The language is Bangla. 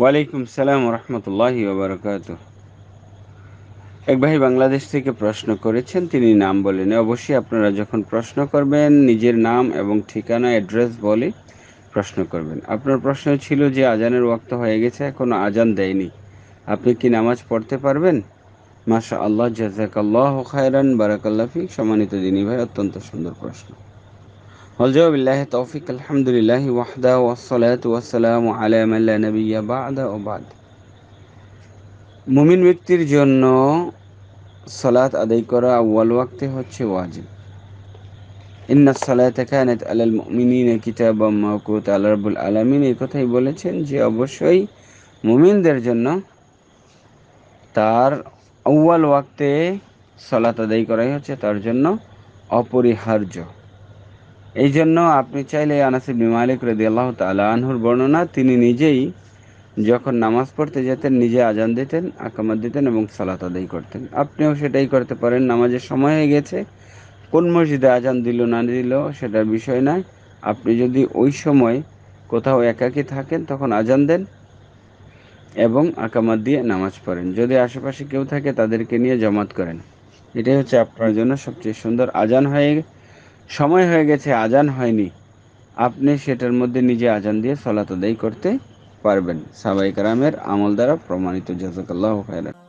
ওয়ালাইকুম সালাম রহমতুল্লাহ ওবরকাত এক ভাই বাংলাদেশ থেকে প্রশ্ন করেছেন তিনি নাম বলেন অবশ্যই আপনারা যখন প্রশ্ন করবেন নিজের নাম এবং ঠিকানা অ্যাড্রেস বলে প্রশ্ন করবেন আপনার প্রশ্ন ছিল যে আজানের ওয়াক্ত হয়ে গেছে এখনও আজান দেয়নি আপনি কি নামাজ পড়তে পারবেন মাসা আল্লাহ জাজাকাল্লাহ খায়রান বারাকাল্লাফিক সম্মানিত দিনী ভাই অত্যন্ত সুন্দর প্রশ্ন অলজা বিল্লাহ তৌফিক আলহামদুলিল্লাহ ওয়াহদা ওয়াসলাত ওয়াসালাম আলামাল্লা নবিয়া বাদা ওবাদ মুমিন ব্যক্তির জন্য সালাত আদায় করা আউ্বাল ওয়াক্তে হচ্ছে ওয়াজিব ইন্না সালাতা কানাত আলাল মুমিনিনা কিতাবাম মাকুত আলা রাব্বুল আলামিন এই কথাই বলেছেন যে অবশ্যই মুমিনদের জন্য তার আউ্বাল ওয়াক্তে সালাত আদায় করাই হচ্ছে তার জন্য অপরিহার্য এই জন্য আপনি চাইলে আনাস ইবনে মালিক রদি আল্লাহ তালা আনহুর বর্ণনা তিনি নিজেই যখন নামাজ পড়তে যেতেন নিজে আজান দিতেন আকামাত দিতেন এবং সালাত আদায় করতেন আপনিও সেটাই করতে পারেন নামাজের সময় হয়ে গেছে কোন মসজিদে আজান দিল না দিল সেটার বিষয় নয় আপনি যদি ওই সময় কোথাও একাকি থাকেন তখন আজান দেন এবং আকামাত দিয়ে নামাজ পড়েন যদি আশেপাশে কেউ থাকে তাদেরকে নিয়ে জমাত করেন এটাই হচ্ছে আপনার জন্য সবচেয়ে সুন্দর আজান হয়ে সময় হয়ে গেছে আজান হয়নি আপনি সেটার মধ্যে নিজে আজান দিয়ে সলাত আদায় করতে পারবেন সাবাইকার কারামের আমল দ্বারা প্রমাণিত জাজাকাল্লাহ খায়রান